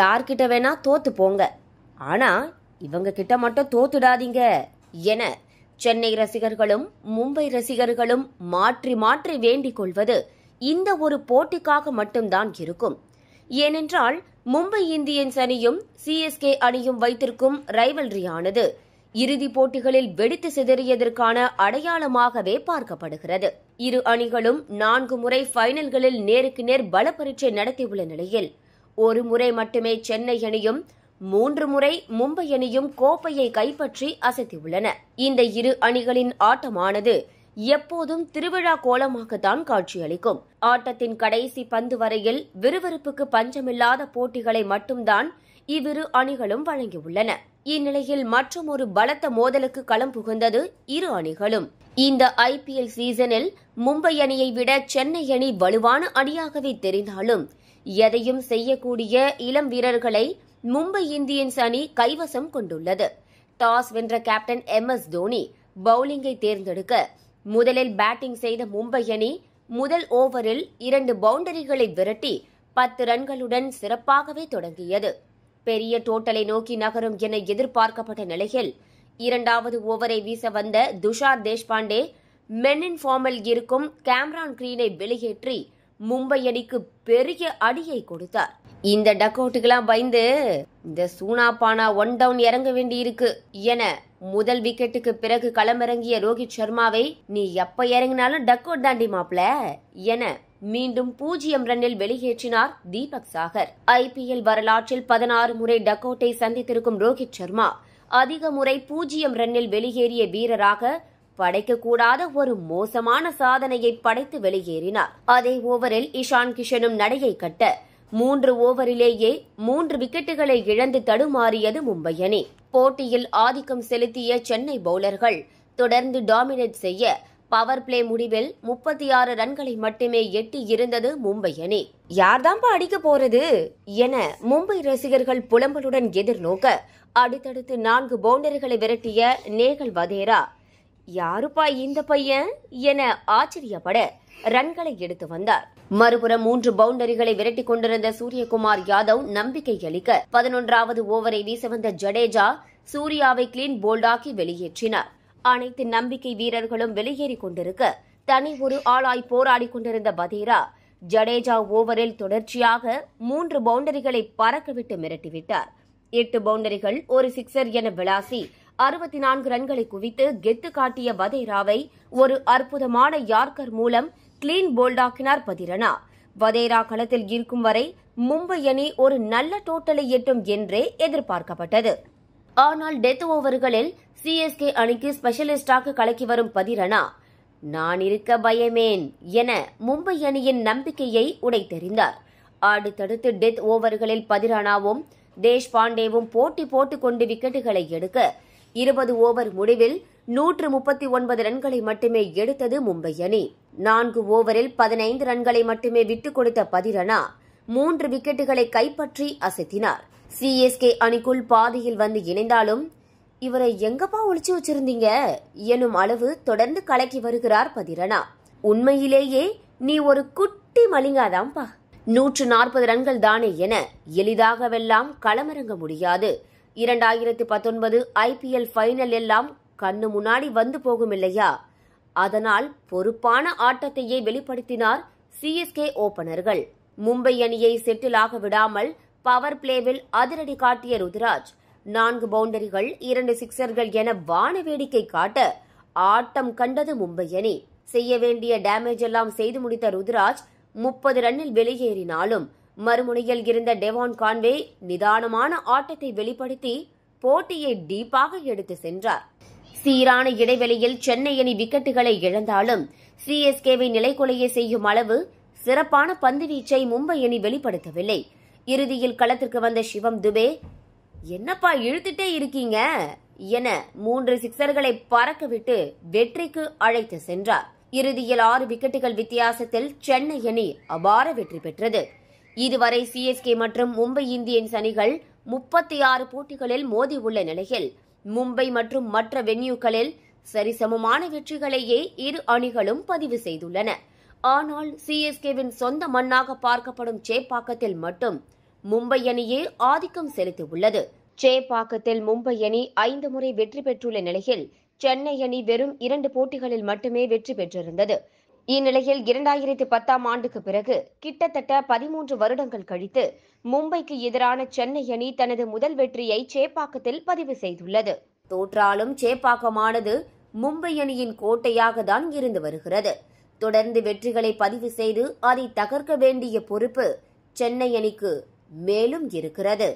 யார்கிட்ட வேணா தோத்து போங்க ஆனா இவங்க கிட்ட மட்டும் தோத்துடாதீங்க என சென்னை ரசிகர்களும் மும்பை ரசிகர்களும் மாற்றி மாற்றி வேண்டிக் கொள்வது இந்த ஒரு போட்டிக்காக மட்டும்தான் இருக்கும் ஏனென்றால் மும்பை இந்தியன்ஸ் அணியும் சிஎஸ்கே அணியும் வைத்திருக்கும் ரைவல்ரியானது இறுதிப் போட்டிகளில் வெடித்து சிதறியதற்கான அடையாளமாகவே பார்க்கப்படுகிறது இரு அணிகளும் நான்கு முறை ஃபைனல்களில் நேருக்கு நேர் பல பரீட்சை நடத்தியுள்ள நிலையில் ஒரு முறை மட்டுமே சென்னை அணியும் மூன்று முறை மும்பை அணியும் கோப்பையை கைப்பற்றி அசைத்துள்ளன இந்த இரு அணிகளின் ஆட்டமானது எப்போதும் திருவிழா கோலமாகத்தான் காட்சியளிக்கும் ஆட்டத்தின் கடைசி பந்து வரையில் விறுவிறுப்புக்கு பஞ்சமில்லாத போட்டிகளை மட்டும்தான் இவ்விரு அணிகளும் வழங்கியுள்ளன இந்நிலையில் மற்றும் ஒரு பலத்த மோதலுக்கு களம் புகுந்தது இரு அணிகளும் இந்த ஐபிஎல் சீசனில் மும்பை அணியை விட சென்னை அணி வலுவான அணியாகவே தெரிந்தாலும் எதையும் செய்யக்கூடிய இளம் வீரர்களை மும்பை இந்தியன்ஸ் அணி கைவசம் கொண்டுள்ளது டாஸ் வென்ற கேப்டன் எம் எஸ் தோனி பவுலிங்கை தேர்ந்தெடுக்க முதலில் பேட்டிங் செய்த மும்பை அணி முதல் ஓவரில் இரண்டு பவுண்டரிகளை விரட்டி பத்து ரன்களுடன் சிறப்பாகவே தொடங்கியது பெரிய டோட்டலை நோக்கி நகரும் என எதிர்பார்க்கப்பட்ட நிலையில் இரண்டாவது ஓவரை வீச வந்த துஷார் தேஷ்பாண்டே மென்னின் ஃபார்மில் இருக்கும் கேம்ரான் கிரீனை வெளியேற்றி மும்பை அணிக்கு பெரிய அடியை கொடுத்தார் இந்த டக்கவுட்டுக்கெல்லாம் பயந்து இந்த சூனா பானா ஒன் டவுன் இறங்க வேண்டி இருக்கு என முதல் விக்கெட்டுக்கு பிறகு களமிறங்கிய ரோஹித் சர்மாவை நீ எப்ப இறங்கினாலும் டக்கவுட் தாண்டி மாப்ள என மீண்டும் பூஜ்ஜியம் ரன்னில் வெளியேற்றினார் தீபக் சாகர் ஐபிஎல் வரலாற்றில் பதினாறு முறை டக்கவுட்டை சந்தித்திருக்கும் ரோஹித் சர்மா அதிக முறை பூஜ்ஜியம் ரன்னில் வெளியேறிய வீரராக படைக்கக்கூடாத ஒரு மோசமான சாதனையை படைத்து வெளியேறினார் அதே ஓவரில் இஷான் கிஷனும் நடையை கட்ட மூன்று ஓவரிலேயே மூன்று விக்கெட்டுகளை இழந்து தடுமாறியது மும்பை அணி போட்டியில் ஆதிக்கம் செலுத்திய சென்னை பவுலர்கள் தொடர்ந்து டாமினேட் செய்ய பவர் பிளே முடிவில் முப்பத்தி ஆறு ரன்களை மட்டுமே எட்டி இருந்தது மும்பை அணி யார்தாம்பா அடிக்க போறது என மும்பை ரசிகர்கள் புலம்பலுடன் எதிர்நோக்க அடுத்தடுத்து நான்கு பவுண்டரிகளை விரட்டிய நேகல் வதேரா யாருப்பா இந்த பையன் என ஆச்சரியப்பட ரன்களை எடுத்து வந்தார் மறுபுறம் மூன்று பவுண்டரிகளை விரட்டிக் கொண்டிருந்த சூரியகுமார் யாதவ் நம்பிக்கை அளிக்க பதினொன்றாவது ஓவரை வீச வந்த ஜடேஜா சூர்யாவை கிளீன் போல்டாக்கி வெளியேற்றினார் அனைத்து நம்பிக்கை வீரர்களும் வெளியேறிக் கொண்டிருக்க தனி ஒரு ஆளாய் போராடி கொண்டிருந்த பதீரா ஜடேஜா ஓவரில் தொடர்ச்சியாக மூன்று பவுண்டரிகளை பறக்கவிட்டு மிரட்டிவிட்டார் எட்டு பவுண்டரிகள் ஒரு சிக்சர் என விளாசி அறுபத்தி நான்கு ரன்களை குவித்து கெத்து காட்டிய வதேராவை ஒரு அற்புதமான யார்கர் மூலம் கிளீன் போல்டாக்கினார் பதிரனா வதேரா களத்தில் இருக்கும் வரை மும்பை அணி ஒரு நல்ல டோட்டலை எட்டும் என்றே எதிர்பார்க்கப்பட்டது ஆனால் டெத் ஓவர்களில் சிஎஸ்கே அணிக்கு ஸ்பெஷலிஸ்டாக கலக்கி வரும் பதிரனா நான் இருக்க பயமேன் என மும்பை அணியின் நம்பிக்கையை உடைத்தெறிந்தார் அடுத்தடுத்து டெத் ஓவர்களில் பதிரானாவும் தேஷ் பாண்டேவும் போட்டி போட்டுக் கொண்டு விக்கெட்டுகளை எடுக்க இருபது ஓவர் முடிவில் நூற்று முப்பத்தி ஒன்பது ரன்களை மட்டுமே எடுத்தது மும்பை அணி நான்கு ஓவரில் பதினைந்து ரன்களை மட்டுமே விட்டுக் கொடுத்த பதிரனா மூன்று விக்கெட்டுகளை கைப்பற்றி அசைத்தினார் சிஎஸ்கே அணிக்குள் பாதியில் வந்து இணைந்தாலும் இவரை எங்கப்பா ஒழிச்சு வச்சிருந்தீங்க எனும் அளவு தொடர்ந்து கலக்கி வருகிறார் பதிரனா உண்மையிலேயே நீ ஒரு குட்டி மலிங்காதாம்பா நூற்று நாற்பது ரன்கள் தானே என எளிதாகவெல்லாம் களமிறங்க முடியாது இரண்டாயிரத்து பத்தொன்பது ஐபிஎல் ஃபைனல் எல்லாம் கண்ணு முன்னாடி வந்து போகும் இல்லையா அதனால் பொறுப்பான ஆட்டத்தையே வெளிப்படுத்தினார் சிஎஸ்கே ஓபனர்கள் மும்பை அணியை செட்டிலாக விடாமல் பவர் பிளேவில் அதிரடி காட்டிய ருத்ராஜ் நான்கு பவுண்டரிகள் இரண்டு சிக்சர்கள் என வான வேடிக்கை காட்ட ஆட்டம் கண்டது மும்பை அணி செய்ய வேண்டிய டேமேஜ் எல்லாம் செய்து முடித்த ருத்ராஜ் முப்பது ரன்னில் வெளியேறினாலும் மறுமுனையில் இருந்த டெவான் கான்வே நிதானமான ஆட்டத்தை வெளிப்படுத்தி போட்டியை டீப்பாக எடுத்து சென்றார் சீரான இடைவெளியில் சென்னை அணி விக்கெட்டுகளை இழந்தாலும் சிஎஸ்கேவை நிலைக்குலைய செய்யும் அளவு சிறப்பான பந்து வீச்சை மும்பை அணி வெளிப்படுத்தவில்லை இறுதியில் களத்திற்கு வந்த சிவம் துபே என்னப்பா இழுத்துட்டே இருக்கீங்க என மூன்று சிக்சர்களை பறக்கவிட்டு வெற்றிக்கு அழைத்து சென்றார் இறுதியில் ஆறு விக்கெட்டுகள் வித்தியாசத்தில் சென்னை அணி அபார வெற்றி பெற்றது இதுவரை சிஎஸ்கே மற்றும் மும்பை இந்தியன்ஸ் அணிகள் முப்பத்தி ஆறு போட்டிகளில் மோதியுள்ள நிலையில் மும்பை மற்றும் மற்ற வென்யூக்களில் சரிசமமான வெற்றிகளையே இரு அணிகளும் பதிவு செய்துள்ளன ஆனால் சிஎஸ்கேவின் சொந்த மண்ணாக பார்க்கப்படும் சேப்பாக்கத்தில் மட்டும் மும்பை அணியே ஆதிக்கம் செலுத்தியுள்ளது சேப்பாக்கத்தில் மும்பை அணி ஐந்து முறை வெற்றி பெற்றுள்ள நிலையில் சென்னை அணி வெறும் இரண்டு போட்டிகளில் மட்டுமே வெற்றி பெற்றிருந்தது இந்நிலையில் இரண்டாயிரத்தி பத்தாம் ஆண்டுக்கு பிறகு கிட்டத்தட்ட பதிமூன்று வருடங்கள் கழித்து மும்பைக்கு எதிரான சென்னை அணி தனது முதல் வெற்றியை சேப்பாக்கத்தில் பதிவு செய்துள்ளது தோற்றாலும் சேப்பாக்கமானது மும்பை அணியின் கோட்டையாக தான் இருந்து வருகிறது தொடர்ந்து வெற்றிகளை பதிவு செய்து அதை தகர்க்க வேண்டிய பொறுப்பு சென்னை அணிக்கு மேலும் இருக்கிறது